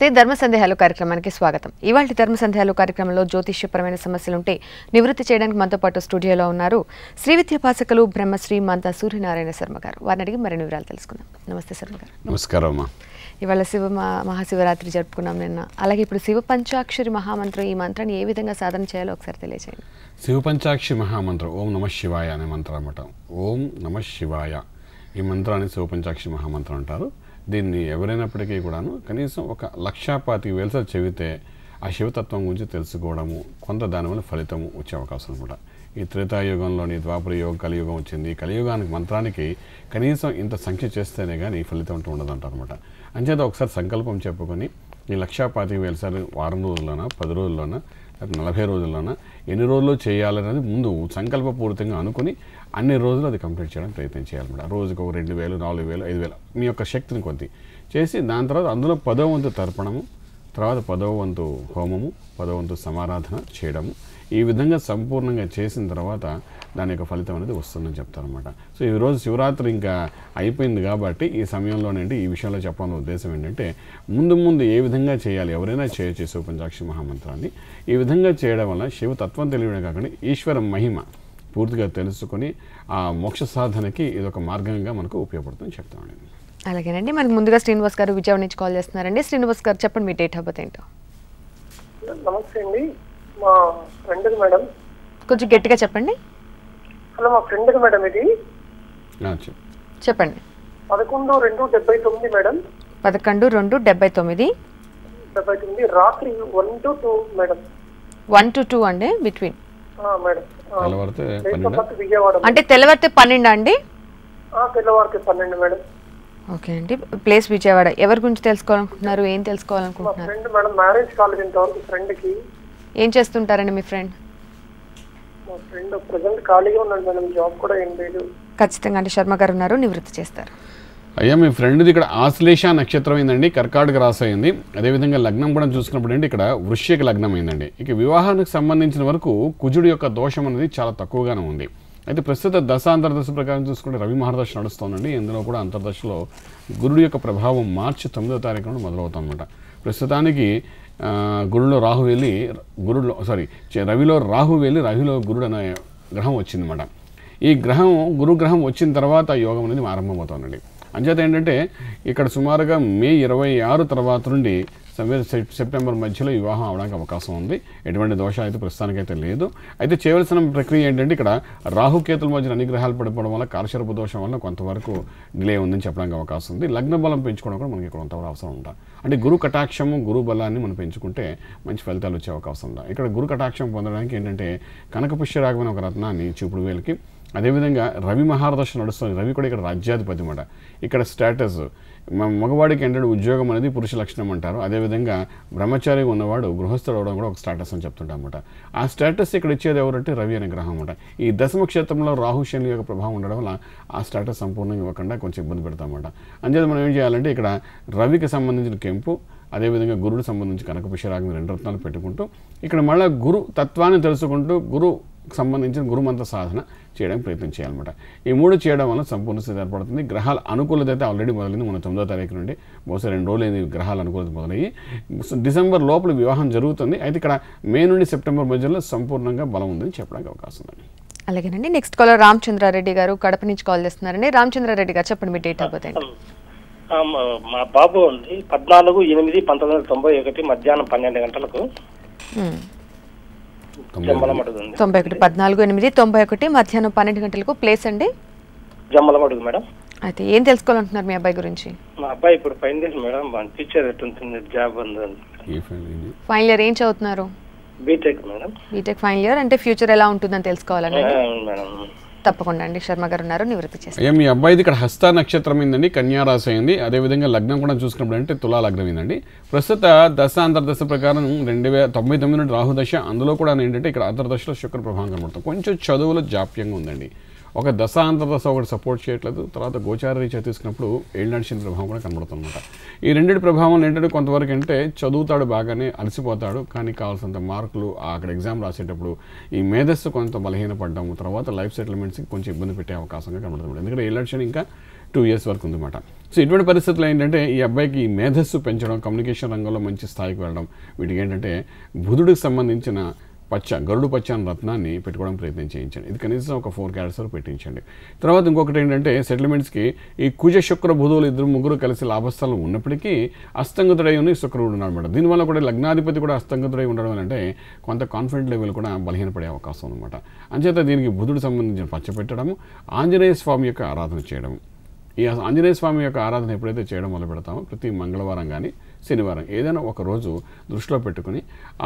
నమస్తే ధర్మ సందేహాలు కార్యక్రమానికి స్వాగతం ఇవాళ ధర్మ సందేహాలు కార్యక్రమంలో జ్యోతిష్యపరమైన సమస్యలుంటే నివృత్తి చేయడానికి మనతో పాటు స్టూడియోలో ఉన్నారు శ్రీ శ్రీవిద్యపాసకులు బ్రహ్మశ్రీ మంత సూర్యనారాయణ శర్మ గారు వారిని అడిగి మరిన్ని వివరాలు తెలుసుకుందాం నమస్తే శర్మ గారు నమస్కారం ఇవాళ శివ మహాశివరాత్రి జరుపుకున్నాం నిన్న అలాగే ఇప్పుడు శివ పంచాక్షరి మహామంత్రం ఈ మంత్రాన్ని ఏ విధంగా సాధన చేయాలో ఒకసారి తెలియజేయండి శివ పంచాక్షరి మహామంత్రం ఓం నమ శివాయ అనే మంత్రం అనమాట ఓం నమ శివాయ ఈ మంత్రాన్ని శివపంచాక్షి మహామంత్రం అంటారు దీన్ని ఎవరైనప్పటికీ కూడాను కనీసం ఒక లక్షాపాతి పాతిక చెబితే ఆ శివతత్వం గురించి తెలుసుకోవడము కొంత దానివల్ల ఫలితము వచ్చే అవకాశం కూడా ఈ త్రేతాయుగంలోని ద్వాపర యుగం కలియుగం వచ్చింది కలియుగానికి మంత్రానికి కనీసం ఇంత సంఖ్య చేస్తేనే కానీ ఫలితం ఉంటూ ఉండదంటారనమాట అంచేత ఒకసారి సంకల్పం చెప్పుకొని ఈ లక్షాపాతికి పాతిక వేలసారి వారం రోజుల్లోన పది రోజుల్లోన నలభై రోజుల్లోన ఎన్ని రోజుల్లో చేయాలనేది ముందు సంకల్పపూర్తంగా అనుకుని అన్ని రోజులు అది కంప్లీట్ చేయడానికి ప్రయత్నం చేయాలన్నమాట రోజుకు ఒక రెండు వేలు నాలుగు వేలు ఐదు వేలు మీ యొక్క శక్తిని కొద్ది చేసి దాని తర్వాత అందులో పదో వంతు తర్పణము తర్వాత పదో వంతు హోమము పదో వంతు సమారాధన చేయడము ఈ విధంగా సంపూర్ణంగా చేసిన తర్వాత దాని యొక్క ఫలితం అనేది వస్తుందని చెప్తారనమాట సో ఈరోజు శివరాత్రి ఇంకా అయిపోయింది కాబట్టి ఈ సమయంలోనేంటి ఈ విషయంలో చెప్పాలని ఉద్దేశం ఏంటంటే ముందు ముందు ఏ విధంగా చేయాలి ఎవరైనా చేయొచ్చు శివపంచాక్షి మహామంత్రాన్ని ఈ విధంగా చేయడం వల్ల శివతత్వం తెలియడం కాకుండా ఈశ్వర మహిమ పూర్తిగా తెలుసుకొని ఆ మోక్ష సాధనకి ఇదొక మార్గంగా మనకు ఉపయోగపడుతుందని చెప్తామండి అలాగేనండి మనకు ముందుగా శ్రీనివాస్ గారు విజయవాడ నుంచి కాల్ చేస్తున్నారండి శ్రీనివాస్ గారు చెప్పండి మీ డేట్ ఆఫ్ బర్త్ ఏంటో నమస్తే అండి మా ఫ్రెండ్ మేడం కొంచెం గట్టిగా చెప్పండి హలో మా ఫ్రెండ్ మేడం ఇది చెప్పండి పదకొండు రెండు డెబ్బై తొమ్మిది మేడం పదకొండు రెండు డెబ్బై తొమ్మిది డెబ్బై తొమ్మిది రాత్రి one two two madam one two two అండి బిట్వీన్ మేడం అంటే తెల్లవారితే పన్నెండు అండి తెల్లవారితే పన్నెండు మేడం ఓకే అండి ప్లేస్ విజయవాడ ఎవరి గురించి తెలుసుకోవాలనుకుంటున్నారు ఏం తెలుసుకోవాలనుకుంటున్నారు ఫ్రెండ్ మేడం మ్యారేజ్ కాలేదు ఇంతవరకు ఫ్రెండ్కి ఏం చేస్తుంటారండి మీ ఫ్రెండ్ ఫ్రెండ్ ఖచ్చితంగా అండి శర్మ గారు ఉన్నారు నివృత్తి చేస్తారు అయ్యా మీ ఫ్రెండ్ది ఇక్కడ ఆశ్లేష నక్షత్రం అయిందండి కర్కాటక రాశి అయింది అదేవిధంగా లగ్నం కూడా చూసుకున్నప్పుడు అండి ఇక్కడ వృష్యకి లగ్నం అయిందండి ఇక వివాహానికి సంబంధించిన వరకు కుజుడు యొక్క దోషం అనేది చాలా తక్కువగానే ఉంది అయితే ప్రస్తుత దశ అంతర్దశ ప్రకారం చూసుకుంటే రవి మహర్దశ నడుస్తోందండి ఇందులో కూడా అంతర్దశలో గురుడు యొక్క ప్రభావం మార్చి తొమ్మిదో తారీఖు నుండి మొదలవుతుందన్నమాట ప్రస్తుతానికి గురుడులో రాహు వెళ్ళి గురుడులో సారీ రవిలో రాహు వెళ్ళి రవిలో గురుడు అనే గ్రహం వచ్చిందన్నమాట ఈ గ్రహం గురుగ్రహం వచ్చిన తర్వాత యోగం అనేది ఆరంభమవుతుందండి అంచేత ఏంటంటే ఇక్కడ సుమారుగా మే ఇరవై ఆరు తర్వాత నుండి సంవేద సెప్టెంబర్ మధ్యలో వివాహం అవడానికి అవకాశం ఉంది ఎటువంటి దోష అయితే ప్రస్తుతానికైతే లేదు అయితే చేయవలసిన ప్రక్రియ ఏంటంటే ఇక్కడ రాహుకేతుల మధ్య అన్ని గ్రహాలు పడిపోవడం వల్ల కాలశరపు దోషం వల్ల కొంతవరకు డిలే ఉందని చెప్పడానికి అవకాశం ఉంది లగ్న బలం పెంచుకోవడం కూడా మనకి ఇక్కడ కొంతవరకు అవసరం ఉందా అంటే గురు కటాక్షము గురు బలాన్ని మనం పెంచుకుంటే మంచి ఫలితాలు వచ్చే అవకాశం ఉందా ఇక్కడ గురు కటాక్షం పొందడానికి ఏంటంటే కనకపుష్యరాగమైన ఒక రత్నాన్ని చూపుడు వేలకి అదేవిధంగా రవి మహారదర్శ నడుస్తుంది రవి కూడా ఇక్కడ రాజ్యాధిపతి అన్నమాట ఇక్కడ స్టేటస్ మగవాడికి ఏంటంటే ఉద్యోగం అనేది పురుష లక్షణం అంటారు అదేవిధంగా బ్రహ్మచారి ఉన్నవాడు గృహస్థుడు అవడం కూడా ఒక స్టేటస్ అని చెప్తుంటా అనమాట ఆ స్టేటస్ ఇక్కడ ఇచ్చేది ఎవరంటే రవి అనే గ్రహం అనమాట ఈ దశమ క్షేత్రంలో రాహు శని యొక్క ప్రభావం ఉండడం వల్ల ఆ స్టేటస్ సంపూర్ణంగా ఇవ్వకుండా కొంచెం ఇబ్బంది పెడతాం అనమాట అంచేత మనం ఏం చేయాలంటే ఇక్కడ రవికి సంబంధించిన కెంపు అదేవిధంగా గురుడు సంబంధించి కనకపుషరాగం రెండు రత్నాలు పెట్టుకుంటూ ఇక్కడ మళ్ళీ గురు తత్వాన్ని తెలుసుకుంటూ గురు సంబంధించిన గురుమంత్ర సాధన చేయడానికి ప్రయత్నం చేయాలన్నమాట ఈ మూడు చేయడం వల్ల సంపూర్ణ స్థితి ఏర్పడుతుంది గ్రహాల అనుకూలత అయితే ఆల్రెడీ మొదలైంది మన తొమ్మిదో తారీఖు నుండి బహుశా రెండు రోజులైంది గ్రహాల అనుకూలత మొదలయ్యి డిసెంబర్ లోపల వివాహం జరుగుతుంది అయితే ఇక్కడ మే నుండి సెప్టెంబర్ మధ్యలో సంపూర్ణంగా బలం ఉందని చెప్పడానికి అవకాశం ఉంది అలాగేనండి నెక్స్ట్ కాలర్ రామచంద్రారెడ్డి గారు కడప నుంచి కాల్ చేస్తున్నారండి రామచంద్రారెడ్డి గారు చెప్పండి మీ డేట్ అయిపోతే మా బాబు ఉంది పద్నాలుగు ఎనిమిది పంతొమ్మిది వందల తొంభై ఒకటి మధ్యాహ్నం పన్నెండు గంటలకు తొంభై ఒకటి పద్నాలుగు ఎనిమిది తొంభై ఒకటి మధ్యాహ్నం పన్నెండు గంటలకు ప్లేస్ అండి జమ్మలమడుగు మేడం అయితే ఏం తెలుసుకోవాలంటున్నారు మీ అబ్బాయి గురించి మా అబ్బాయి ఇప్పుడు ఫైనల్ ఇయర్ మేడం టీచర్ ఉంటుంది జాబ్ ఫైనల్ ఇయర్ ఏం చదువుతున్నారు B Tech madam B Tech final year అంటే ఫ్యూచర్ ఎలా ఉంటుందని తెలుసుకోవాలని మేడం తప్పకుండా అండి శర్మ గారు ఉన్నారు నివృత్తి చేస్తారు మీ అబ్బాయిది ఇక్కడ హస్త నక్షత్రం ఏందండి కన్యారాశి అయింది అదేవిధంగా లగ్నం కూడా చూసుకున్నప్పుడు అంటే తులా లగ్నం ఏందండి ప్రస్తుత దశ అంతర్దశ ప్రకారం రెండు వేల తొంభై తొమ్మిది నుండి రాహుదశ అందులో కూడా ఏంటంటే ఇక్కడ అంతర్దశలో శుక్ర ప్రభావం కనబడుతుంది కొంచెం చదువులో జాప్యంగా ఉందండి ఒక దశ అంతర్దశ ఒకటి సపోర్ట్ చేయట్లేదు తర్వాత గోచార రీత్యా తీసుకున్నప్పుడు ఏళ్ళనడిచిన ప్రభావం కూడా కనబడుతుందన్నమాట ఈ రెండింటి ప్రభావం ఏంటంటే కొంతవరకు అంటే చదువుతాడు బాగానే అలసిపోతాడు కానీ కావాల్సినంత మార్కులు అక్కడ ఎగ్జామ్ రాసేటప్పుడు ఈ మేధస్సు కొంత బలహీనపడ్డము తర్వాత లైఫ్ సెటిల్మెంట్స్కి కొంచెం ఇబ్బంది పెట్టే అవకాశంగా కనబడుతుంది ఎందుకంటే ఏళ్ళనడిచిన ఇంకా టూ ఇయర్స్ వరకు ఉందన్నమాట సో ఇటువంటి పరిస్థితులు ఏంటంటే ఈ అబ్బాయికి మేధస్సు పెంచడం కమ్యూనికేషన్ రంగంలో మంచి స్థాయికి వెళ్ళడం వీటికి ఏంటంటే బుధుడికి సంబంధించిన పచ్చ గరుడు పచ్చ అని రత్నాన్ని పెట్టుకోవడం ప్రయత్నం చేయించండి ఇది కనీసం ఒక ఫోర్ క్యారెట్స్ వరకు పెట్టించండి తర్వాత ఇంకొకటి ఏంటంటే సెటిల్మెంట్స్కి ఈ కుజ శుక్ర బుధువులు ఇద్దరు ముగ్గురు కలిసి లాభస్థలం ఉన్నప్పటికీ అస్తంగతుడై ఉన్న శుక్రుడు అనమాట దీనివల్ల కూడా లగ్నాధిపతి కూడా అస్తంగతుడై ఉండడం అంటే కొంత కాన్ఫిడెంట్ లెవెల్ కూడా బలహీనపడే అవకాశం అనమాట అంచేత దీనికి బుధుడు సంబంధించిన పచ్చ పెట్టడము ఆంజనేయ స్వామి యొక్క ఆరాధన చేయడం ఈ ఆంజనేయ స్వామి యొక్క ఆరాధన ఎప్పుడైతే చేయడం మొదలు పెడతామో ప్రతి మంగళవారం కానీ శనివారం ఏదైనా ఒక రోజు దృష్టిలో పెట్టుకుని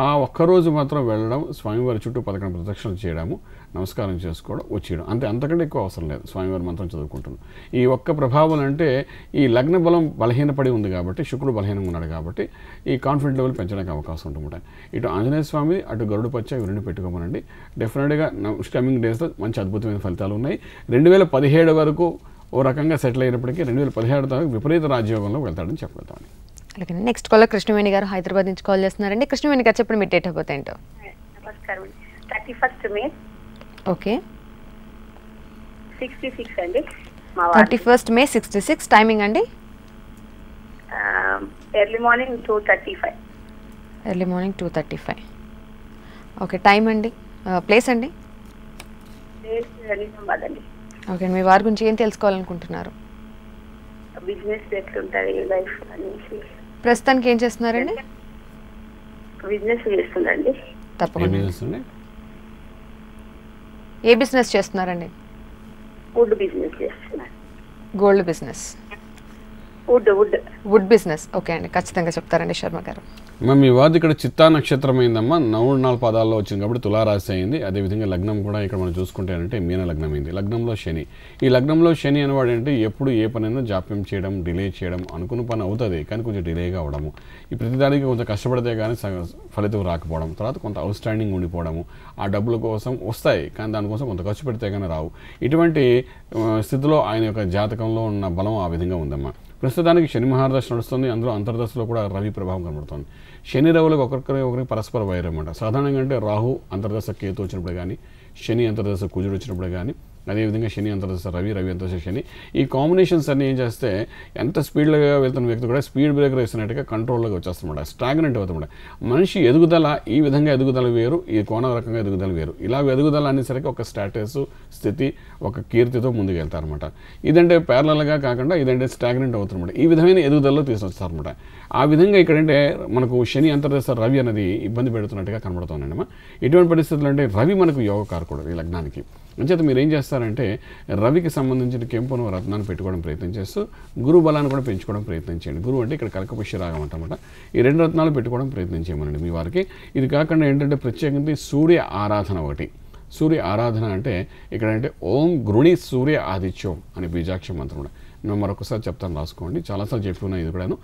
ఆ ఒక్కరోజు మాత్రం వెళ్ళడం స్వామివారి చుట్టూ పథకం ప్రదక్షిణలు చేయడము నమస్కారం చేసుకోవడం వచ్చేయడం అంతే అంతకంటే ఎక్కువ అవసరం లేదు స్వామివారి మంత్రం చదువుకుంటున్నాం ఈ ఒక్క ప్రభావం అంటే ఈ లగ్న బలం బలహీనపడి ఉంది కాబట్టి శుక్రుడు బలహీనంగా ఉన్నాడు కాబట్టి ఈ కాన్ఫిడెంట్ లెవెల్ పెంచడానికి అవకాశం ఉంటుంది ఇటు ఆంజనేయ స్వామి అటు గరుడు పచ్చ ఇవన్నీ పెట్టుకోమనండి డెఫినెట్గా నెక్స్ట్ కమింగ్ డేస్లో మంచి అద్భుతమైన ఫలితాలు ఉన్నాయి రెండు వేల పదిహేడు వరకు ఓ రకంగా సెటిల్ అయినప్పటికీ రెండు వేల పదిహేడు తరగతి విపరీత రాజ్యోగంలో వెళ్తాడని చెప్పగలుగుతాను అలాగే నెక్స్ట్ కాల్ కృష్ణవేణి గారు హైదరాబాద్ నుంచి కాల్ చేస్తున్నారండి కృష్ణవేణి గారు చెప్పండి మీ డేట్ ఆఫ్ బర్త్ ఏంటో thirty first May okay sixty six అండి thirty first May sixty six timing అండి early morning two thirty five early morning two thirty five okay time అండి ప్లేస్ అండి ఓకే మీ వారి గురించి ఏం తెలుసుకోవాలనుకుంటున్నారు బిజినెస్ ఎట్లుంటుంది లైఫ్ అనేసి ప్రస్తుతానికి ఏం చేస్తున్నారండి బిజినెస్ తప్పకుండా ఏ బిజినెస్ చేస్తున్నారండి gold business wood business okay అండి ఖచ్చితంగా చెప్తారండి శర్మ గారు మా మీ వాది ఇక్కడ చిత్తా నక్షత్రం అయిందమ్మా నవ్వుడు నాలుగు పదాల్లో వచ్చింది కాబట్టి తులారాశి అయింది అదేవిధంగా లగ్నం కూడా ఇక్కడ మనం చూసుకుంటేనంటే మీన లగ్నం అయింది లగ్నంలో శని ఈ లగ్నంలో శని అనేవాడు అంటే ఎప్పుడు ఏ పనైనా జాప్యం చేయడం డిలే చేయడం అనుకున్న పని అవుతుంది కానీ కొంచెం డిలేగా అవడము ఈ ప్రతిదానికి కొంచెం కష్టపడితే కానీ ఫలితం రాకపోవడం తర్వాత కొంత అవుట్ స్టాండింగ్ ఉండిపోవడము ఆ డబ్బుల కోసం వస్తాయి కానీ దానికోసం కొంత ఖర్చు పెడితే కానీ రావు ఇటువంటి స్థితిలో ఆయన యొక్క జాతకంలో ఉన్న బలం ఆ విధంగా ఉందమ్మా ప్రస్తుతానికి శని మహారదశ నడుస్తుంది అందులో అంతర్దశలో కూడా రవి ప్రభావం కనబడుతుంది శని రవులకు ఒకరికి ఒకరికి పరస్పర వైరం అంట సాధారణంగా అంటే రాహు అంతర్దశ కేతు వచ్చినప్పుడు కానీ శని అంతర్దశ కుజుడు వచ్చినప్పుడు కానీ అదేవిధంగా శని అంతర్దశ రవి రవి అంత శని ఈ కాంబినేషన్స్ అన్నీ ఏం చేస్తే ఎంత స్పీడ్గా వెళ్తున్న వ్యక్తి కూడా స్పీడ్ బ్రేకర్ వేసినట్టుగా కంట్రోల్లోకి వచ్చేస్తున్నమాట స్టాగ్నెంట్ అవుతుంది మనిషి ఎదుగుదల ఈ విధంగా ఎదుగుదల వేరు ఈ కోణ రకంగా ఎదుగుదల వేరు ఇలా ఎదుగుదల అనేసరికి ఒక స్టాటస్ స్థితి ఒక కీర్తితో ముందుకు వెళ్తారనమాట ఇదంటే ప్యారలల్గా కాకుండా ఇదంటే స్టాగ్నెంట్ అవుతుందన్నమాట ఈ విధమైన ఎదుగుదలలో తీసుకొస్తారనమాట ఆ విధంగా ఇక్కడంటే మనకు శని అంతర్దశ రవి అనేది ఇబ్బంది పెడుతున్నట్టుగా కనబడుతుందండి ఇటువంటి పరిస్థితులు అంటే రవి మనకు యోగకారకుడు ఈ లగ్నానికి అంచేత మీరు ఏం చేస్తారంటే రవికి సంబంధించిన కెంపును రత్నాన్ని పెట్టుకోవడం ప్రయత్నం చేస్తూ గురు బలాన్ని కూడా పెంచుకోవడం ప్రయత్నం చేయండి గురువు అంటే ఇక్కడ కలకపుష్య రాగం అంటమాట ఈ రెండు రత్నాలు పెట్టుకోవడం ప్రయత్నం చేయమనండి మీ వారికి ఇది కాకుండా ఏంటంటే ప్రత్యేకంగా సూర్య ఆరాధన ఒకటి సూర్య ఆరాధన అంటే ఇక్కడ అంటే ఓం గృణి సూర్య ఆదిత్యం అనే బీజాక్ష మంత్రం కూడా నేను మరొకసారి చెప్తాను రాసుకోండి చాలాసార్లు చెప్పుకున్నా ఇది కూడాను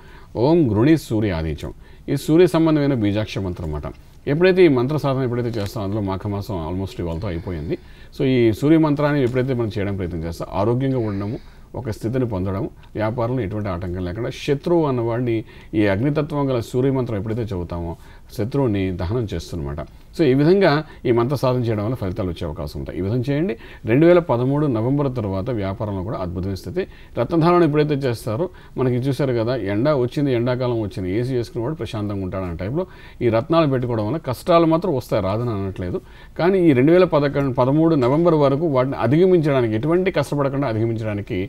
ఓం గృణి సూర్య ఆదిత్యం ఈ సూర్య సంబంధమైన బీజాక్ష మంత్రం అన్నమాట ఎప్పుడైతే ఈ మంత్ర సాధన ఎప్పుడైతే చేస్తాం అందులో మాఘమాసం ఆల్మోస్ట్ ఇవాళతో అయిపోయింది సో ఈ సూర్య మంత్రాన్ని ఎప్పుడైతే మనం చేయడం ప్రయత్నం చేస్తాం ఆరోగ్యంగా ఉండడము ఒక స్థితిని పొందడం వ్యాపారంలో ఎటువంటి ఆటంకం లేకుండా శత్రువు అన్నవాడిని ఈ అగ్నితత్వం గల సూర్యమంత్రం ఎప్పుడైతే చదువుతామో శత్రువుని దహనం చేస్తున్నమాట సో ఈ విధంగా ఈ మంత్ర సాధన చేయడం వల్ల ఫలితాలు వచ్చే అవకాశం ఉంటాయి ఈ విధంగా చేయండి రెండు వేల పదమూడు నవంబర్ తర్వాత వ్యాపారంలో కూడా అద్భుతమైన స్థితి రత్నధారణ ఎప్పుడైతే చేస్తారో మనకి చూశారు కదా ఎండ వచ్చింది ఎండాకాలం వచ్చింది ఏసీ కూడా ప్రశాంతంగా ఉంటాడన్న టైప్లో ఈ రత్నాలు పెట్టుకోవడం వల్ల కష్టాలు మాత్రం వస్తాయి రాదని అనట్లేదు కానీ ఈ రెండు వేల పదకొండు పదమూడు నవంబర్ వరకు వాటిని అధిగమించడానికి ఎటువంటి కష్టపడకుండా అధిగమించడానికి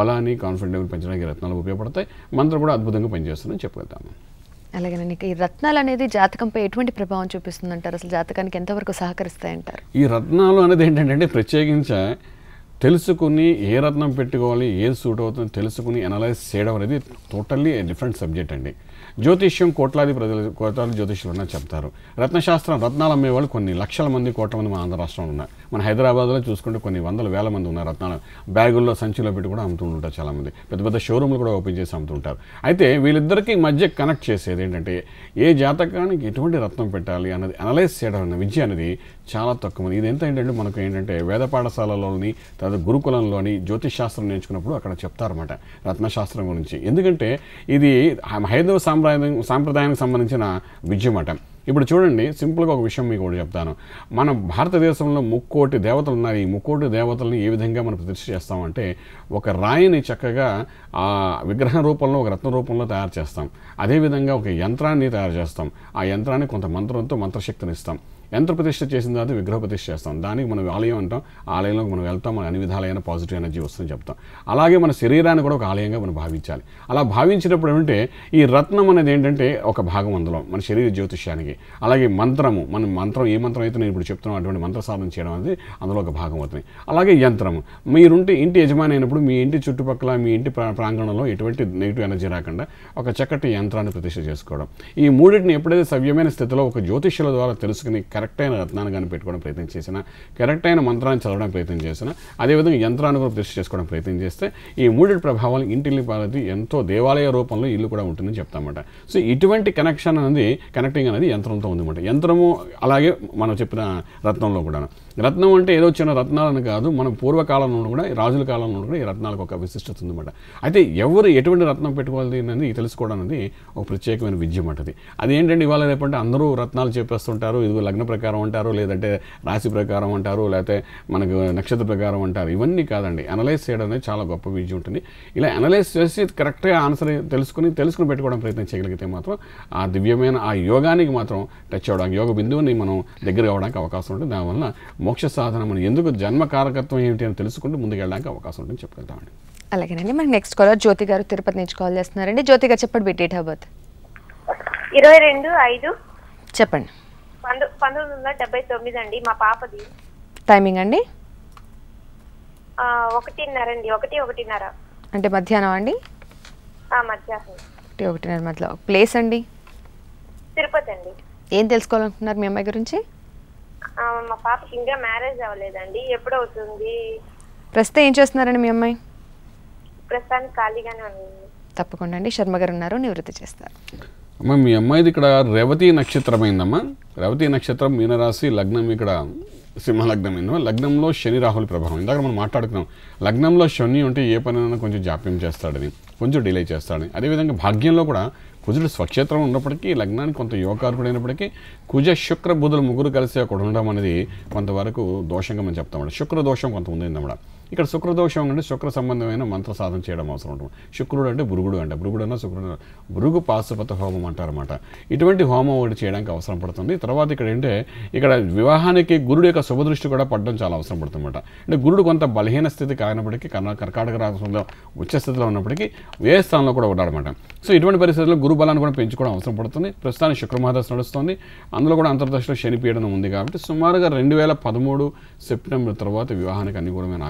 బలాన్ని కాన్ఫిడెంట్ పెంచడానికి రత్నాలు ఉపయోగపడతాయి మంత్రం కూడా అద్భుతంగా పనిచేస్తుందని చెప్పగలుగుతాము అలాగేనండి ఈ రత్నాలు అనేది జాతకంపై ఎటువంటి ప్రభావం అంటారు అసలు జాతకానికి ఎంతవరకు సహకరిస్తాయంటారు ఈ రత్నాలు అనేది ఏంటంటే ప్రత్యేకించి తెలుసుకుని ఏ రత్నం పెట్టుకోవాలి ఏది సూట్ అవుతుందో తెలుసుకుని అనలైజ్ చేయడం అనేది టోటల్లీ డిఫరెంట్ సబ్జెక్ట్ అండి జ్యోతిష్యం కోట్లాది ప్రజలు కోట్లాది జ్యోతిష్యులు ఉన్నా చెప్తారు రత్నశాస్త్రం రత్నాలు అమ్మేవాళ్ళు కొన్ని లక్షల మంది కోట్ల మంది మన ఆంధ్ర రాష్ట్రంలో ఉన్నారు మన హైదరాబాద్లో చూసుకుంటే కొన్ని వందల వేల మంది ఉన్నారు రత్నాలు బ్యాగుల్లో సంచిలో పెట్టి కూడా అమ్ముతుంటారు చాలామంది పెద్ద పెద్ద షోరూమ్లు కూడా ఓపెన్ చేసి అమ్ముతుంటారు అయితే వీళ్ళిద్దరికి మధ్య కనెక్ట్ చేసేది ఏంటంటే ఏ జాతకానికి ఎటువంటి రత్నం పెట్టాలి అన్నది అనలైజ్ చేయడం అన్న విద్య అనేది చాలా తక్కువ ఇది ఎంత ఏంటంటే మనకు ఏంటంటే వేద పాఠశాలలోని లేదా గురుకులంలోని జ్యోతిష్ శాస్త్రం నేర్చుకున్నప్పుడు అక్కడ చెప్తారన్నమాట రత్నశాస్త్రం గురించి ఎందుకంటే ఇది హైదవ సాంప్రదాయం సాంప్రదాయానికి సంబంధించిన విద్యమాట ఇప్పుడు చూడండి సింపుల్గా ఒక విషయం మీకు కూడా చెప్తాను మన భారతదేశంలో ముక్కోటి దేవతలు ఉన్నారు ఈ ముక్కోటి దేవతలను ఏ విధంగా మనం ప్రతిష్ఠ చేస్తామంటే ఒక రాయిని చక్కగా ఆ విగ్రహ రూపంలో ఒక రత్న రూపంలో తయారు చేస్తాం అదేవిధంగా ఒక యంత్రాన్ని తయారు చేస్తాం ఆ యంత్రాన్ని కొంత మంత్రంతో మంత్రశక్తిని ఇస్తాం యంత్ర ప్రతిష్ఠ చేసిన తర్వాత విగ్రహ ప్రతిష్ట చేస్తాం దానికి మనం ఆలయం అంటాం ఆలయంలోకి మనం వెళ్తాం మన అన్ని విధాలైన పాజిటివ్ ఎనర్జీ వస్తుందని చెప్తాం అలాగే మన శరీరాన్ని కూడా ఒక ఆలయంగా మనం భావించాలి అలా భావించినప్పుడు ఏమంటే ఈ రత్నం అనేది ఏంటంటే ఒక భాగం అందులో మన శరీర జ్యోతిష్యానికి అలాగే మంత్రము మన మంత్రం ఏ మంత్రం అయితే నేను ఇప్పుడు చెప్తున్నాను అటువంటి మంత్ర సాధన చేయడం అనేది అందులో ఒక భాగం అవుతుంది అలాగే యంత్రము మీరుంటే ఇంటి యజమాని అయినప్పుడు మీ ఇంటి చుట్టుపక్కల మీ ఇంటి ప్రాంగణంలో ఎటువంటి నెగిటివ్ ఎనర్జీ రాకుండా ఒక చక్కటి యంత్రాన్ని ప్రతిష్ట చేసుకోవడం ఈ మూడింటిని ఎప్పుడైతే సవ్యమైన స్థితిలో ఒక జ్యోతిష్యుల ద్వారా తెలుసుకుని కరెక్ట్ అయిన రత్నాన్ని కానీ పెట్టుకోవడం ప్రయత్నం చేసినా కరెక్ట్ అయిన మంత్రాన్ని చదవడానికి ప్రయత్నం చేసినా అదేవిధంగా యంత్రాన్ని కూడా దృష్టి చేసుకోవడం ప్రయత్నం చేస్తే ఈ మూడు ప్రభావాలు ఇంటిల్లి పాలది ఎంతో దేవాలయ రూపంలో ఇల్లు కూడా ఉంటుందని చెప్తామట సో ఇటువంటి కనెక్షన్ అనేది కనెక్టింగ్ అనేది యంత్రంతో ఉందన్నమాట యంత్రము అలాగే మనం చెప్పిన రత్నంలో కూడా రత్నం అంటే ఏదో చిన్న రత్నాలను కాదు మన పూర్వకాలంలో కూడా రాజుల కాలంలో కూడా ఈ రత్నాలకు ఒక విశిష్టత ఉందన్నమాట అయితే ఎవరు ఎటువంటి రత్నం పెట్టుకోవాలి అనేది తెలుసుకోవడం అనేది ఒక ప్రత్యేకమైన అంటది అది ఏంటంటే ఇవాళ రేపంటే అందరూ రత్నాలు చెప్పేస్తుంటారు ఇది లగ్న ప్రకారం అంటారు లేదంటే రాశి ప్రకారం అంటారు లేకపోతే మనకు నక్షత్ర ప్రకారం అంటారు ఇవన్నీ కాదండి అనలైజ్ చేయడం అనేది చాలా గొప్ప విద్య ఉంటుంది ఇలా అనలైజ్ చేసి కరెక్ట్గా ఆన్సర్ తెలుసుకుని తెలుసుకుని పెట్టుకోవడం ప్రయత్నం చేయగలిగితే మాత్రం ఆ దివ్యమైన ఆ యోగానికి మాత్రం టచ్ అవ్వడానికి యోగ బిందువుని మనం దగ్గర అవ్వడానికి అవకాశం ఉంటుంది దానివల్ల మోక్ష సాధనము ఎందుకు జన్మ కారకత్వం ఏమిటి అని తెలుసుకుంటూ ముందుకెళ్ళడానికి అవకాశం ఉంటుంది చెప్పగలుగుతామండి అలాగేనండి మనకి నెక్స్ట్ కాలర్ జ్యోతి గారు తిరుపతి నుంచి కాల్ చేస్తున్నారండి జ్యోతి గారు చెప్పండి మీ డేట్ ఆఫ్ బర్త్ ఇరవై రెండు ఐదు చెప్పండి పంతొమ్మిది వందల డెబ్బై తొమ్మిది అండి మా పాపది టైమింగ్ అండి ఒకటిన్నర అండి ఒకటి ఒకటిన్నర అంటే మధ్యాహ్నం అండి మధ్యాహ్నం ఒకటి ఒకటిన్నర మధ్యలో ప్లేస్ అండి తిరుపతి అండి ఏం తెలుసుకోవాలనుకుంటున్నారు మీ అమ్మాయి గురించి మా పాపకి ఇంకా మ్యారేజ్ అవ్వలేదండి ఎప్పుడు అవుతుంది ప్రస్తుతం ఏం చేస్తున్నారండి మీ అమ్మాయి ప్రస్తుతానికి ఖాళీగానే ఉంది తప్పకుండా అండి శర్మ గారు ఉన్నారు నివృత్తి చేస్తారు అమ్మ మీ అమ్మాయిది ఇక్కడ రేవతి నక్షత్రం అయిందమ్మా రేవతి నక్షత్రం మీనరాశి లగ్నం ఇక్కడ సింహ లగ్నం లగ్నంలో శని రాహుల్ ప్రభావం ఇందాక మనం మాట్లాడుకున్నాం లగ్నంలో శని ఉంటే ఏ పనైనా కొంచెం జాప్యం చేస్తాడని కొంచెం డిలే చేస్తాడని అదేవిధంగా భాగ్యంలో కూడా కుజుడు స్వక్షేత్రం ఉన్నప్పటికీ లగ్నానికి కొంత యోగకారకుడైనప్పటికీ కుజ శుక్ర బుధులు ముగ్గురు కలిసి అక్కడ ఉండడం అనేది కొంతవరకు దోషంగా మనం చెప్తాం శుక్ర దోషం కొంత అన్నమాట ఇక్కడ శుక్రదోషం అంటే శుక్ర సంబంధమైన మంత్ర సాధన చేయడం అవసరం ఉంటుంది శుక్రుడు అంటే భృగుడు అంటే భృగుడు అన్న శుక్రుడు భృగు పాశుపత హోమం అంటారన్నమాట ఇటువంటి హోమం ఒకటి చేయడానికి అవసరం పడుతుంది తర్వాత ఇక్కడ ఏంటంటే ఇక్కడ వివాహానికి గురుడు యొక్క శుభదృష్టి కూడా పడడం చాలా అవసరం పడుతుంది అనమాట అంటే గురుడు కొంత బలహీన స్థితి కానప్పటికీ కర్ణా కర్కాటక రాష్ట్రంలో ఉచ్చ స్థితిలో ఉన్నప్పటికీ ఏ స్థానంలో కూడా ఉన్నాడనమాట సో ఇటువంటి పరిస్థితుల్లో గురు బలాన్ని కూడా పెంచుకోవడం అవసరం పడుతుంది ప్రస్తుతానికి శుక్రమహాదశ నడుస్తుంది అందులో కూడా అంతర్దశలో శని పీడనం ఉంది కాబట్టి సుమారుగా రెండు వేల పదమూడు సెప్టెంబర్ తర్వాత వివాహానికి అనుగుణమైన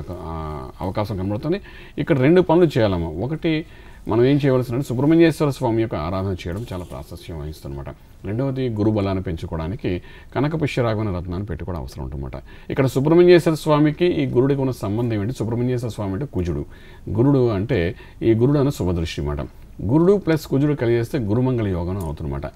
అవకాశం కనబడుతుంది ఇక్కడ రెండు పనులు చేయాలమ్మా ఒకటి మనం ఏం చేయవలసిన సుబ్రహ్మణ్యేశ్వర స్వామి యొక్క ఆరాధన చేయడం చాలా ప్రాశస్యం వహిస్తుందన్నమాట రెండవది గురుబలాన్ని పెంచుకోవడానికి కనకపుష్యరాగవన రత్నాన్ని పెట్టుకోవడం అవసరం ఉంటుందన్నమాట ఇక్కడ సుబ్రహ్మణ్యేశ్వర స్వామికి ఈ గురుడికి ఉన్న సంబంధం ఏంటి సుబ్రహ్మణ్యేశ్వర స్వామి అంటే కుజుడు గురుడు అంటే ఈ గురుడు అన్న శుభదృష్టి అన్నమాట గురుడు ప్లస్ కుజుడు కలిగేస్తే గురుమంగళ యోగం అవుతుందన్నమాట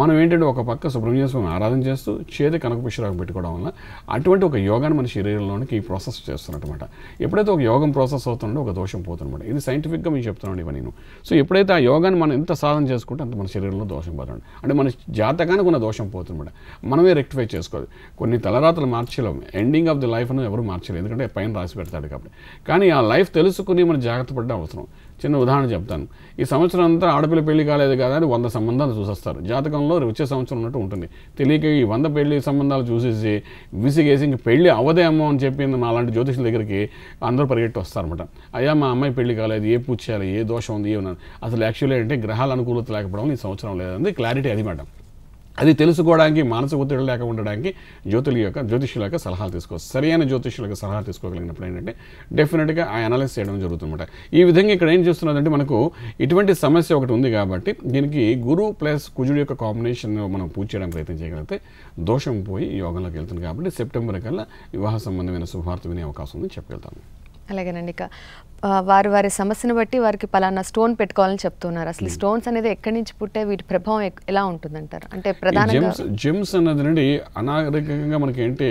మనం ఏంటంటే ఒక పక్క సుబ్రహ్మణ్య స్వామి ఆరాధన చేస్తూ చేతి కనక కనకపుష్పరాకు పెట్టుకోవడం వల్ల అటువంటి ఒక యోగాన్ని మన శరీరంలోనికి ఈ ప్రాసెస్ చేస్తున్నమాట ఎప్పుడైతే ఒక యోగం ప్రాసెస్ అవుతుందో ఒక దోషం పోతుందన్నమాట ఇది సైంటిఫిక్గా మేము చెప్తున్నాను ఇవన్నీ నేను సో ఎప్పుడైతే ఆ యోగాన్ని మనం ఎంత సాధన చేసుకుంటే అంత మన శరీరంలో దోషం పోతుంది అంటే మన జాతకానికి ఉన్న దోషం పోతుందన్నమాట మనమే రెక్టిఫై చేసుకోవాలి కొన్ని తలరాతలు మార్చలేము ఎండింగ్ ఆఫ్ ది లైఫ్ అని ఎవరు మార్చలేదు ఎందుకంటే పైన రాసి పెడతాడు కాబట్టి కానీ ఆ లైఫ్ తెలుసుకుని మనం జాగ్రత్త పడ్డం అవసరం చిన్న ఉదాహరణ చెప్తాను ఈ సంవత్సరం అంతా ఆడపిల్ల పెళ్లి కాలేదు కదా అని వంద సంబంధాలు చూసేస్తారు జాతకంలో వచ్చే సంవత్సరం ఉన్నట్టు ఉంటుంది తెలియక ఈ వంద పెళ్లి సంబంధాలు చూసేసి విసిగేసి ఇంక పెళ్లి అవదేమో అని చెప్పి మా అలాంటి జ్యోతిషుల దగ్గరికి అందరూ పరిగెట్టి వస్తారనమాట అయ్యా మా అమ్మాయి పెళ్లి కాలేదు ఏ పూజ చేయాలి ఏ దోషం ఉంది ఏమన్నా అసలు యాక్చువల్లీ అంటే గ్రహాల అనుకూలత లేకపోవడం ఈ సంవత్సరం లేదండి క్లారిటీ అది మేడం అది తెలుసుకోవడానికి మానసిక ఒత్తిడి లేక ఉండడానికి జ్యోతుల యొక్క జ్యోతిష్యుల యొక్క సలహాలు తీసుకోవచ్చు సరైన జ్యోతిష్యుల యొక్క సలహాలు తీసుకోగలిగినప్పుడు ఏంటంటే డెఫినెట్గా ఆ అనాలిసిస్ చేయడం జరుగుతుందన్నమాట ఈ విధంగా ఇక్కడ ఏం చేస్తున్నదంటే మనకు ఇటువంటి సమస్య ఒకటి ఉంది కాబట్టి దీనికి గురు ప్లస్ కుజుడు యొక్క కాంబినేషన్ మనం పూజ చేయడానికి ప్రయత్నం చేయగలిగితే దోషం పోయి యోగంలోకి వెళ్తుంది కాబట్టి సెప్టెంబర్ కల్లా వివాహ సంబంధమైన శుభార్త వినే అవకాశం ఉందని చెప్పగలుగుతాము అలాగేనండి ఇక వారు వారి సమస్యను బట్టి వారికి పలానా స్టోన్ పెట్టుకోవాలని చెప్తున్నారు అసలు స్టోన్స్ అనేది ఎక్కడి నుంచి పుట్టే వీటి ప్రభావం ఎలా ఉంటుంది అంటారు అంటే ప్రధాన జెమ్స్ అనేది అండి అనాగరికంగా మనకి ఏంటి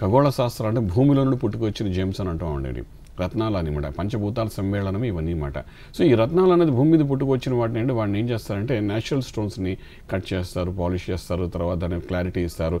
ఖగోళ శాస్త్రం అంటే భూమిలో నుండి పుట్టుకొచ్చిన జెమ్స్ అని అంటాం అండి రత్నాలు అనమాట పంచభూతాల సమ్మేళనం ఇవన్నీ అనమాట సో ఈ రత్నాలు అనేది భూమి మీద పుట్టుకొచ్చిన వాటిని అంటే వాడిని ఏం చేస్తారంటే న్యాచురల్ స్టోన్స్ని కట్ చేస్తారు పాలిష్ చేస్తారు తర్వాత దానికి క్లారిటీ ఇస్తారు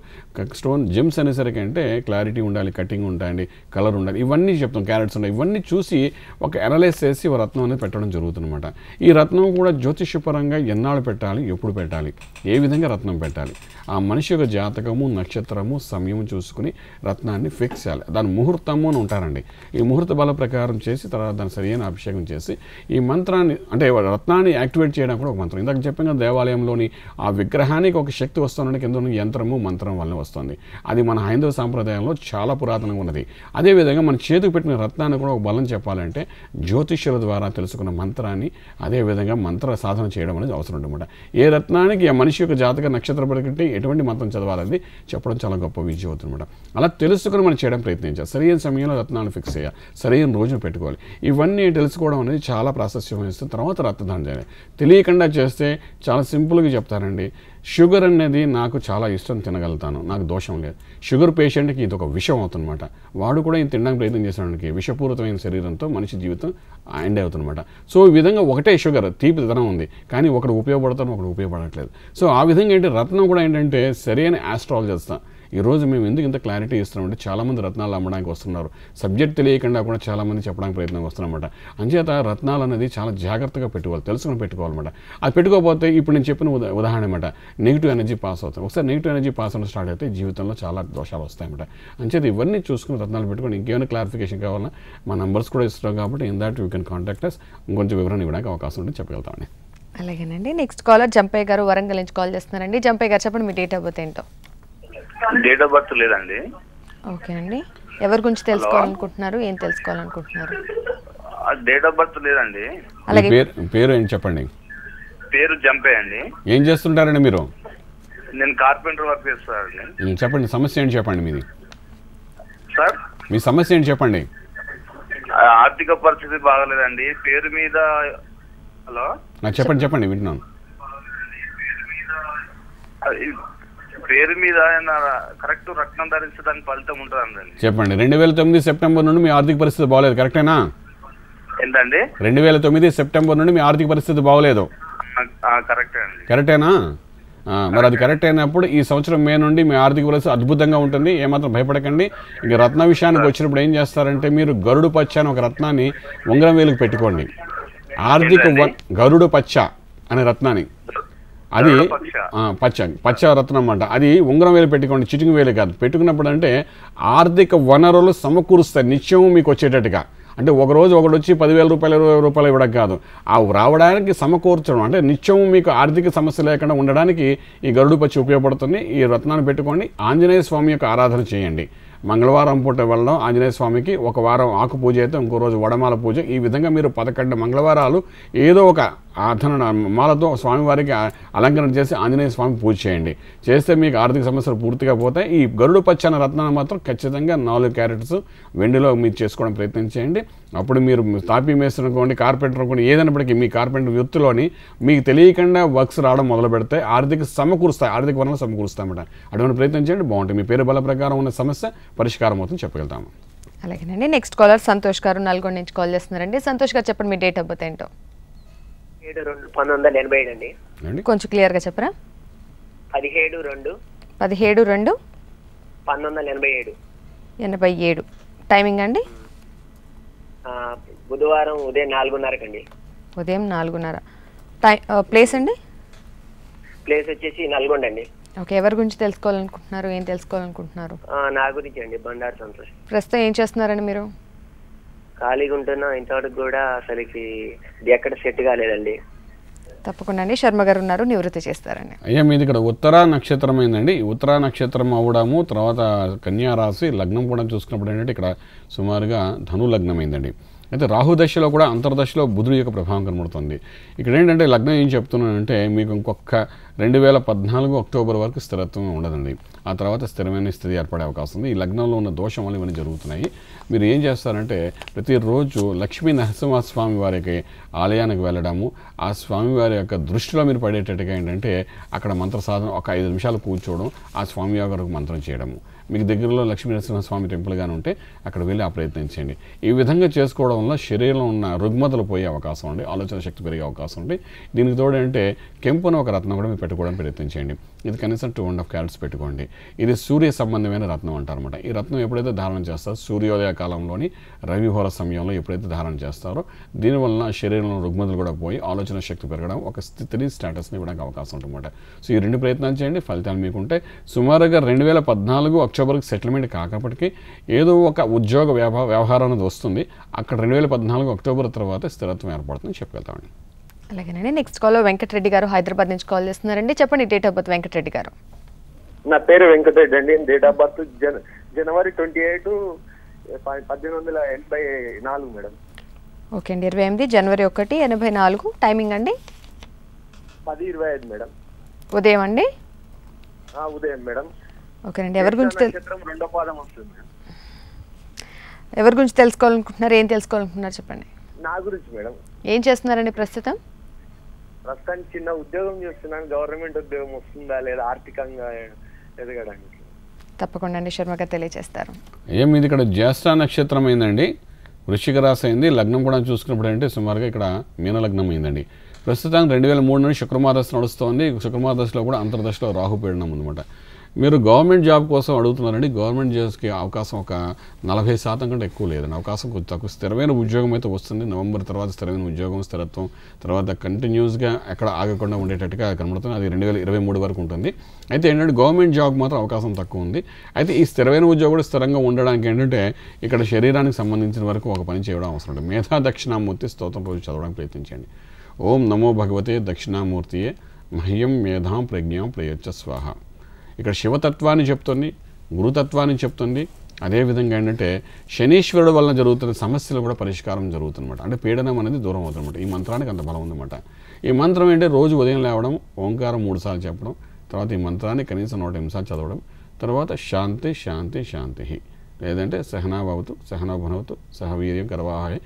స్టోన్ జిమ్స్ అనేసరికి అంటే క్లారిటీ ఉండాలి కటింగ్ ఉండాలి కలర్ ఉండాలి ఇవన్నీ చెప్తాం క్యారెట్స్ ఉన్నాయి ఇవన్నీ చూసి ఒక అనలైజ్ చేసి ఒక రత్నం అనేది పెట్టడం జరుగుతుందన్నమాట ఈ రత్నం కూడా జ్యోతిష్యపరంగా ఎన్నాళ్ళు పెట్టాలి ఎప్పుడు పెట్టాలి ఏ విధంగా రత్నం పెట్టాలి ఆ మనిషి యొక్క జాతకము నక్షత్రము సమయము చూసుకుని రత్నాన్ని ఫిక్స్ చేయాలి దాని ముహూర్తము అని ఉంటారండి ఈ ముహూర్త బల ప్రకారం చేసి తర్వాత దాని సరైన అభిషేకం చేసి ఈ మంత్రాన్ని అంటే రత్నాన్ని యాక్టివేట్ చేయడం కూడా ఒక మంత్రం ఇందాక చెప్పిన దేవాలయంలోని ఆ విగ్రహానికి ఒక శక్తి వస్తుందంటే కింద యంత్రము మంత్రం వల్ల వస్తుంది అది మన హైందవ సాంప్రదాయంలో చాలా పురాతనంగా ఉన్నది అదేవిధంగా మన చేతికి పెట్టిన రత్నాన్ని కూడా ఒక బలం చెప్పాలంటే జ్యోతిష్యుల ద్వారా తెలుసుకున్న మంత్రాన్ని అదేవిధంగా మంత్ర సాధన చేయడం అనేది అవసరం అనమాట ఏ రత్నానికి ఆ మనిషి యొక్క జాతక నక్షత్ర ప్రకటి ఎటువంటి మతం చదవాలని చెప్పడం చాలా గొప్ప విజయం అవుతుందన్నమాట అలా తెలుసుకుని మనం చేయడం ప్రయత్నించాలి సరైన సమయంలో రత్నాలను ఫిక్స్ చేయాలి సరైన రోజును పెట్టుకోవాలి ఇవన్నీ తెలుసుకోవడం అనేది చాలా ప్రాశస్యం వహిస్తుంది తర్వాత రత్నదానం చేయాలి తెలియకుండా చేస్తే చాలా సింపుల్గా చెప్తారండి షుగర్ అనేది నాకు చాలా ఇష్టం తినగలుగుతాను నాకు దోషం లేదు షుగర్ పేషెంట్కి ఇది ఒక అవుతుంది అవుతుందన్నమాట వాడు కూడా ఇది తినడానికి ప్రయత్నం చేసినడానికి విషపూరితమైన శరీరంతో మనిషి జీవితం ఎండ్ అవుతుందన్నమాట సో ఈ విధంగా ఒకటే షుగర్ తీపిదనం ఉంది కానీ ఒకడు ఉపయోగపడతాను ఒకడు ఉపయోగపడట్లేదు సో ఆ విధంగా ఏంటి రత్నం కూడా ఏంటంటే సరైన ఆస్ట్రాలజిస్తా ఈరోజు మేము ఎందుకు ఇంత క్లారిటీ ఇస్తున్నామంటే చాలామంది రత్నాలు అమ్మడానికి వస్తున్నారు సబ్జెక్ట్ తెలియకుండా కూడా చాలామంది చెప్పడానికి ప్రయత్నం వస్తున్నామన్నమాట అంచేత రత్నాలు అనేది చాలా జాగ్రత్తగా పెట్టుకోవాలి తెలుసుకుని పెట్టుకోవాలన్నమాట అది పెట్టుకోకపోతే ఇప్పుడు నేను చెప్పిన ఉదా ఉదాహరణ అనమాట నెగిటివ్ ఎనర్జీ పాస్ అవుతుంది ఒకసారి నెగిటివ్ ఎనర్జీ పాస్ అవ్వడం స్టార్ట్ అయితే జీవితంలో చాలా దోషాలు వస్తాయన్నమాట అంచేత ఇవన్నీ చూసుకుని రత్నాలు పెట్టుకొని ఇంకేమైనా క్లారిఫికేషన్ కావాలన్నా మా నెంబర్స్ కూడా ఇస్తున్నాం కాబట్టి in that you can contact us ఇంకొంచెం వివరణ ఇవ్వడానికి అవకాశం ఉంటే చెప్పగలుగుతామండి అలాగేనండి నెక్స్ట్ కాలర్ జంపయ్య గారు వరంగల్ నుంచి కాల్ చేస్తున్నారండి జంపయ్య గారు చెప్పండి మీ డేట్ ఆఫ్ ఏంటో డేట్ ఆఫ్ బర్త్ లేదండి ఓకే అండి ఎవరి గురించి తెలుసుకోవాలనుకుంటున్నారు ఏం తెలుసుకోవాలనుకుంటున్నారు డేట్ ఆఫ్ బర్త్ లేదండి అలాగే పేరు ఏం చెప్పండి పేరు జంపే అండి ఏం చేస్తుంటారండి మీరు నేను కార్పెంటర్ వర్క్ నేను చెప్పండి సమస్య ఏంటి చెప్పండి మీది సార్ మీ సమస్య ఏంటి చెప్పండి ఆర్థిక పరిస్థితి బాగలేదండి పేరు మీద హలో చెప్పండి చెప్పండి వింటున్నాను పేరు మీద ఆయన కరెక్ట్ రక్తం ధరించడానికి ఫలితం ఉంటుంది చెప్పండి రెండు వేల తొమ్మిది సెప్టెంబర్ నుండి మీ ఆర్థిక పరిస్థితి బాగోలేదు కరెక్టేనా ఏంటండి రెండు వేల తొమ్మిది సెప్టెంబర్ నుండి మీ ఆర్థిక పరిస్థితి బాగోలేదు కరెక్టే అండి కరెక్టేనా మరి అది కరెక్ట్ అయినప్పుడు ఈ సంవత్సరం మే నుండి మీ ఆర్థిక పరిస్థితి అద్భుతంగా ఉంటుంది ఏమాత్రం భయపడకండి ఇక రత్న విషయానికి వచ్చినప్పుడు ఏం చేస్తారంటే మీరు గరుడు పచ్చ అని ఒక రత్నాన్ని ఉంగరం వేలుకు పెట్టుకోండి ఆర్థిక గరుడు పచ్చ అనే రత్నాన్ని అది పచ్చ పచ్చరత్నం అంట అది ఉంగరం వేలు పెట్టుకోండి చిటికి వేలు కాదు పెట్టుకున్నప్పుడు అంటే ఆర్థిక వనరులు సమకూరుస్తాయి నిత్యం మీకు వచ్చేటట్టుగా అంటే ఒకరోజు ఒకటి వచ్చి పదివేల రూపాయలు ఇరవై రూపాయలు ఇవ్వడం కాదు ఆ రావడానికి సమకూర్చడం అంటే నిత్యం మీకు ఆర్థిక సమస్య లేకుండా ఉండడానికి ఈ గరుడు పచ్చి ఉపయోగపడుతుంది ఈ రత్నాన్ని పెట్టుకోండి ఆంజనేయ స్వామి యొక్క ఆరాధన చేయండి మంగళవారం పూట వెళ్ళడం ఆంజనేయ స్వామికి ఒక వారం ఆకు పూజ అయితే ఇంకో రోజు వడమాల పూజ ఈ విధంగా మీరు పదకొండు మంగళవారాలు ఏదో ఒక ఆర్థన మాలతో స్వామివారికి అలంకరణ చేసి ఆంజనేయ స్వామి పూజ చేయండి చేస్తే మీకు ఆర్థిక సమస్యలు పూర్తిగా పోతాయి ఈ గరుడు పచ్చన రత్నాన్ని మాత్రం ఖచ్చితంగా నాలుగు క్యారెట్స్ వెండిలో మీరు చేసుకోవడం ప్రయత్నం చేయండి అప్పుడు మీరు తాపీ మేస్త్రి అనుకోండి కార్పెంటర్ అనుకోండి ఏదైనప్పటికీ మీ కార్పెంటర్ వృత్తిలోని మీకు తెలియకుండా వర్క్స్ రావడం మొదలు పెడితే ఆర్థిక సమకూరుస్తాయి ఆర్థిక వనరులు సమకూరుస్తామట అటువంటి ప్రయత్నం చేయండి బాగుంటుంది మీ పేరు బల ప్రకారం ఉన్న సమస్య పరిష్కారం అవుతుంది చెప్పగలుగుతాము అలాగేనండి నెక్స్ట్ కాలర్ సంతోష్ గారు నల్గొండ నుంచి కాల్ చేస్తున్నారండి సంతోష్ గారు చెప్పండి మీ డేట్ ఆఫ్ బర్త్ ఏంటో రెండు పంతొమ్మిది వందల ఎనభై ఏడు అండి కొంచెం క్లియర్ గా చెప్పరా పదిహేడు రెండు పదిహేడు రెండు పంతొమ్మిది వందల ఎనభై ఏడు ఎనభై ఏడు టైమింగ్ అండి బుధవారం ఉదయం నాలుగున్నరకండి ఉదయం నాలుగున్నర టై ప్లేస్ అండి ప్లేస్ వచ్చేసి నల్గొండ అండి ఓకే ఎవరి గురించి తెలుసుకోవాలనుకుంటున్నారు ఏం తెలుసుకోవాలనుకుంటున్నారు నా గురించి అండి బండారు సంతోష్ ప్రస్తుతం ఏం చేస్తున్నారండి మీరు ఖాళీగా ఉంటున్నా ఇంతవరకు కూడా అసలు ఎక్కడ సెట్ కాలేదండి తప్పకుండా అండి శర్మ గారు ఉన్నారు నివృత్తి చేస్తారండి అయ్యా మీది ఇక్కడ ఉత్తర నక్షత్రం అయిందండి ఉత్తర నక్షత్రం అవడము తర్వాత కన్యా రాశి లగ్నం కూడా చూసుకున్నప్పుడు ఏంటంటే ఇక్కడ సుమారుగా ధను లగ్నం అయిందండి అయితే రాహు దశలో కూడా అంతర్దశలో బుధుడి యొక్క ప్రభావం కనబడుతుంది ఇక్కడ ఏంటంటే లగ్నం ఏం చెప్తున్నానంటే మీకు ఇంకొక రెండు వేల పద్నాలుగు అక్టోబర్ వరకు స్థిరత్వం ఉండదండి ఆ తర్వాత స్థిరమైన స్థితి ఏర్పడే అవకాశం ఉంది ఈ లగ్నంలో ఉన్న దోషం వల్ల ఇవన్నీ జరుగుతున్నాయి మీరు ఏం చేస్తారంటే ప్రతిరోజు లక్ష్మీ నరసింహ స్వామి వారికి ఆలయానికి వెళ్ళడము ఆ స్వామివారి యొక్క దృష్టిలో మీరు పడేటట్టుగా ఏంటంటే అక్కడ మంత్ర సాధన ఒక ఐదు నిమిషాలు కూర్చోవడం ఆ స్వామి వారికి మంత్రం చేయడము మీకు దగ్గరలో లక్ష్మీ స్వామి టెంపుల్ కానీ ఉంటే అక్కడ వెళ్ళి ఆ ప్రయత్నం చేయండి ఈ విధంగా చేసుకోవడం వల్ల శరీరంలో ఉన్న రుగ్మతలు పోయే అవకాశం ఉంది ఆలోచన శక్తి పెరిగే అవకాశం ఉంది దీనికి తోడంటే కెంపున ఒక రత్నం కూడా మీరు పెట్టుకోవడానికి ప్రయత్నం చేయండి ఇది కనీసం టూ అండ్ హాఫ్ క్యారెట్స్ పెట్టుకోండి ఇది సూర్య సంబంధమైన రత్నం అంటారనమాట ఈ రత్నం ఎప్పుడైతే ధారణ చేస్తారో సూర్యోదయ కాలంలోని రవిహోర సమయంలో ఎప్పుడైతే ధారణ చేస్తారో దీనివలన శరీరంలో రుగ్మతులు కూడా పోయి ఆలోచన శక్తి పెరగడం ఒక స్థితిని స్టేటస్ని ఇవ్వడానికి అవకాశం ఉంటుందన్నమాట సో ఈ రెండు ప్రయత్నాలు చేయండి ఫలితాలు మీకుంటే సుమారుగా రెండు వేల పద్నాలుగు అక్టోబర్కి సెటిల్మెంట్ కాకప్పటికీ ఏదో ఒక ఉద్యోగ వ్యవహారం అనేది వస్తుంది అక్కడ రెండు వేల పద్నాలుగు అక్టోబర్ తర్వాత స్థిరత్వం ఏర్పడుతుందని చెప్పగలుగుతామండి అలాగేనండి నెక్స్ట్ కాల్ వెంకటరెడ్డి గారు హైదరాబాద్ నుంచి కాల్ చేస్తున్నారండి చెప్పండి డేట్ ఆఫ్ బర్త్ వెంకటరెడ్డి గారు నా పేరు వెంకటరెడ్డి అండి date of birth January twenty eight పద్దెనిమిది వందల ఎనభై నాలుగు మేడం ఓకే అండి ఇరవై ఎనిమిది జనవరి ఒకటి ఎనభై నాలుగు టైమింగ్ అండి పది ఇరవై ఐదు మేడం ఉదయం అండి ఉదయం మేడం ఓకేనండి ఎవరి గురించి రెండో పాదం వస్తుంది ఎవరి గురించి తెలుసుకోవాలనుకుంటున్నారు ఏం తెలుసుకోవాలనుకుంటున్నారు చెప్పండి నా గురించి మేడం ఏం చేస్తున్నారండి ప్రస్తుతం ప్రస్తుతానికి చిన్న ఉద్యోగం చేస్తున్నాను గవర్నమెంట్ ఉద్యోగం వస్తుందా లేదా ఆర్థికంగా ఎదగడానికి తప్పకుండా అండి శర్మగా తెలియజేస్తారు ఏమి ఇది ఇక్కడ జ్యేష్ఠ నక్షత్రం అయిందండి వృషిక రాశి అయింది లగ్నం కూడా చూసుకున్నప్పుడు అంటే సుమారుగా ఇక్కడ మీనలగ్నం అయిందండి ప్రస్తుతం రెండు వేల మూడు నుండి శుక్రమాదశ నడుస్తోంది శుక్రమాదశలో కూడా అంతర్దశలో రాహుపీడనం అనమాట మీరు గవర్నమెంట్ జాబ్ కోసం అడుగుతున్నారండి గవర్నమెంట్ జాబ్స్కి అవకాశం ఒక నలభై శాతం కంటే ఎక్కువ లేదండి అవకాశం కొంచెం తక్కువ స్థిరమైన ఉద్యోగం అయితే వస్తుంది నవంబర్ తర్వాత స్థిరమైన ఉద్యోగం స్థిరత్వం తర్వాత కంటిన్యూస్గా ఎక్కడ ఆగకుండా ఉండేటట్టుగా కనబడుతుంది అది రెండు వేల ఇరవై మూడు వరకు ఉంటుంది అయితే ఏంటంటే గవర్నమెంట్ జాబ్ మాత్రం అవకాశం తక్కువ ఉంది అయితే ఈ స్థిరమైన కూడా స్థిరంగా ఉండడానికి ఏంటంటే ఇక్కడ శరీరానికి సంబంధించిన వరకు ఒక పని చేయడం అవసరం ఉంటుంది మేధా దక్షిణామూర్తి స్తోత్రం రోజు చదవడానికి ప్రయత్నించండి ఓం నమో భగవతే దక్షిణామూర్తియే మహ్యం మేధాం ప్రజ్ఞాం ప్రయోచ్చ స్వాహ ఇక్కడ శివతత్వాన్ని చెప్తుంది గురుతత్వాన్ని చెప్తుంది అదేవిధంగా ఏంటంటే శనీశ్వరుడు వలన జరుగుతున్న సమస్యలు కూడా పరిష్కారం జరుగుతుందన్నమాట అంటే పీడనం అనేది దూరం అవుతుందన్నమాట ఈ మంత్రానికి అంత బలం ఉందన్నమాట ఈ మంత్రం ఏంటంటే రోజు ఉదయం లేవడం ఓంకారం మూడుసార్లు చెప్పడం తర్వాత ఈ మంత్రాన్ని కనీసం నూట నిమిషాలు చదవడం తర్వాత శాంతి శాంతి శాంతి లేదంటే సహనాభవతు సహనోభనవతు సహవీర్యం గర్వాహే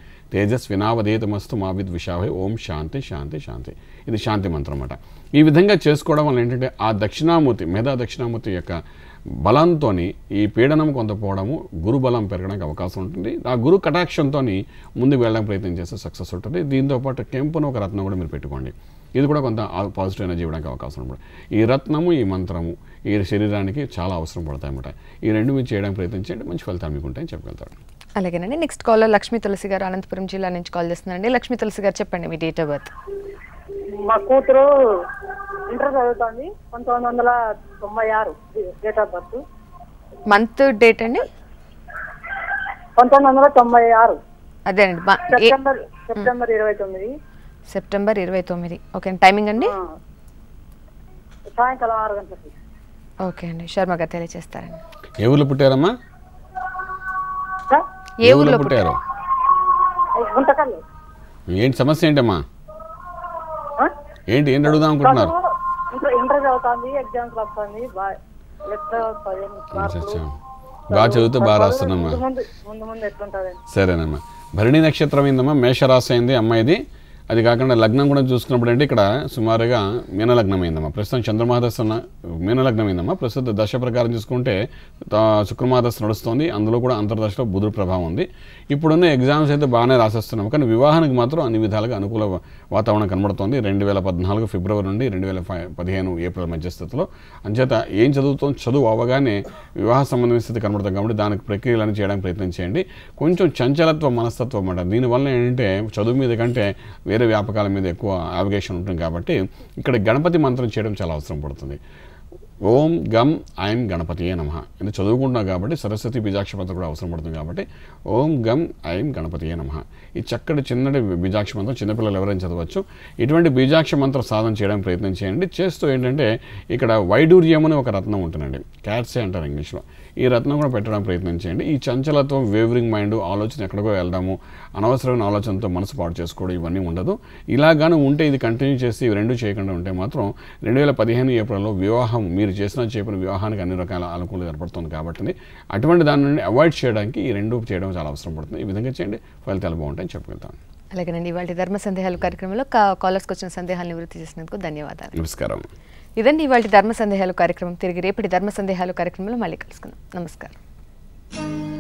మస్తు మా విద్విషాభై ఓం శాంతి శాంతి శాంతి ఇది శాంతి మంత్రం అన్నమాట ఈ విధంగా చేసుకోవడం వల్ల ఏంటంటే ఆ దక్షిణామూర్తి మేధా దక్షిణామూర్తి యొక్క బలంతో ఈ పీడనం కొంత పోవడము గురు బలం పెరగడానికి అవకాశం ఉంటుంది ఆ గురు కటాక్షంతో ముందుకు వెళ్ళడానికి ప్రయత్నం చేస్తే సక్సెస్ ఉంటుంది దీంతోపాటు కెంపును ఒక రత్నం కూడా మీరు పెట్టుకోండి ఇది కూడా కొంత పాజిటివ్ ఎనర్జీ ఇవ్వడానికి అవకాశం ఉంటుంది ఈ రత్నము ఈ మంత్రము ఈ శరీరానికి చాలా అవసరం పడతాయి అన్నమాట ఈ రెండు మీరు చేయడానికి ప్రయత్నించండి మంచి ఫలితాలు మీకు ఉంటాయని చెప్పగలుగుతాడు అలాగేనండి నెక్స్ట్ కాలర్ లక్ష్మీ తులసి గారు అనంతపురం జిల్లా నుంచి కాల్ చేస్తున్నారండి లక్ష్మీ తులసి గారు చెప్పండి మీ డేట్ ఆఫ్ బర్త్ మా కూతురు ఇంటర్ చదువుతోంది పంతొమ్మిది వందల తొంభై ఆరు date of birth month date అండి పంతొమ్మిది వందల తొంభై ఆరు అదే అండి సెప్టెంబర్ సెప్టెంబర్ ఇరవై తొమ్మిది సెప్టెంబర్ ఇరవై తొమ్మిది ఓకే టైమింగ్ అండి సాయంకాలం ఆరు గంటలకి ఓకే అండి శర్మ గారు తెలియజేస్తారండి ఏ ఊళ్ళో పుట్టారమ్మా ఏ ఊర్లో పుట్టారు ఏంటి సమస్య ఏంటమ్మా ఏంటి ఏంటి అడుగుదాం అనుకుంటున్నారు బాగా చదివితే బాగా రాస్తున్నామ్మా సరేనమ్మా భరణి నక్షత్రం ఏందమ్మా మేషరాశి అయింది అమ్మాయిది అది కాకుండా లగ్నం కూడా చూసుకున్నప్పుడు అంటే ఇక్కడ సుమారుగా మీనలగ్నం అయిందమ్మా ప్రస్తుతం చంద్రమహాదశన మీనలగ్నం అయిందమ్మా ప్రస్తుత దశ ప్రకారం చూసుకుంటే శుక్రమహాదశ నడుస్తుంది అందులో కూడా అంతర్దశలో బుధుడు ప్రభావం ఉంది ఇప్పుడున్న ఎగ్జామ్స్ అయితే బాగానే రాసేస్తున్నాం కానీ వివాహానికి మాత్రం అన్ని విధాలుగా అనుకూల వాతావరణం కనబడుతోంది రెండు వేల పద్నాలుగు ఫిబ్రవరి నుండి రెండు వేల పదిహేను ఏప్రిల్ మధ్యస్థితిలో అంచేత ఏం చదువుతాం చదువు అవ్వగానే వివాహ సంబంధమైన స్థితి కనబడుతుంది కాబట్టి దానికి ప్రక్రియలను చేయడానికి ప్రయత్నం చేయండి కొంచెం చంచలత్వ మనస్తత్వం అన్నమాట దీనివల్ల ఏంటంటే చదువు మీద కంటే వేరే వ్యాపకాల మీద ఎక్కువ అవగేషన్ ఉంటుంది కాబట్టి ఇక్కడ గణపతి మంత్రం చేయడం చాలా అవసరం పడుతుంది ఓం గమ్ ఐం గణపతియే నమహ ఇది చదువుకుంటున్నాం కాబట్టి సరస్వతి బీజాక్ష మంత్రం కూడా అవసరం పడుతుంది కాబట్టి ఓం గం ఐం గణపతియే నమహ ఈ చక్కటి చిన్నటి బీజాక్ష మంత్రం చిన్నపిల్లలు ఎవరైనా చదవచ్చు ఇటువంటి బీజాక్ష మంత్రం సాధన చేయడానికి ప్రయత్నం చేయండి చేస్తూ ఏంటంటే ఇక్కడ వైడూర్యం అనే ఒక రత్నం ఉంటుందండి క్యాట్సే అంటారు ఇంగ్లీష్లో ఈ రత్నం కూడా పెట్టడానికి ప్రయత్నం చేయండి ఈ చంచలత్వం వేవరింగ్ మైండ్ ఆలోచన ఎక్కడికో వెళ్దాము అనవసరమైన ఆలోచనతో మనసు పాటు చేసుకోవడం ఇవన్నీ ఉండదు ఇలాగాను ఉంటే ఇది కంటిన్యూ చేసి రెండు చేయకుండా ఉంటే మాత్రం రెండు వేల పదిహేను ఏప్రిల్లో వివాహం మీరు చేసిన చేపిన వివాహానికి అన్ని రకాల అనుకూలత ఏర్పడుతుంది కాబట్టి అటువంటి దాని నుండి అవాయిడ్ చేయడానికి ఈ రెండు చేయడం చాలా అవసరం పడుతుంది ఈ విధంగా చేయండి ఫలితాలు బాగుంటాయని చెప్పగలుగుతాను అలాగేనండి ఇవాళ ధర్మ సందేహాలు కార్యక్రమంలో కాలర్స్కి వచ్చిన సందేహాలు నివృత్తి చేసినందుకు ధన్యవాదాలు నమస్కారం ఇదండి ఇవాళ ధర్మ సందేహాలు కార్యక్రమం తిరిగి రేపటి ధర్మ సందేహాలు కార్యక్రమంలో మళ్ళీ కలుసుకుందాం నమస్కారం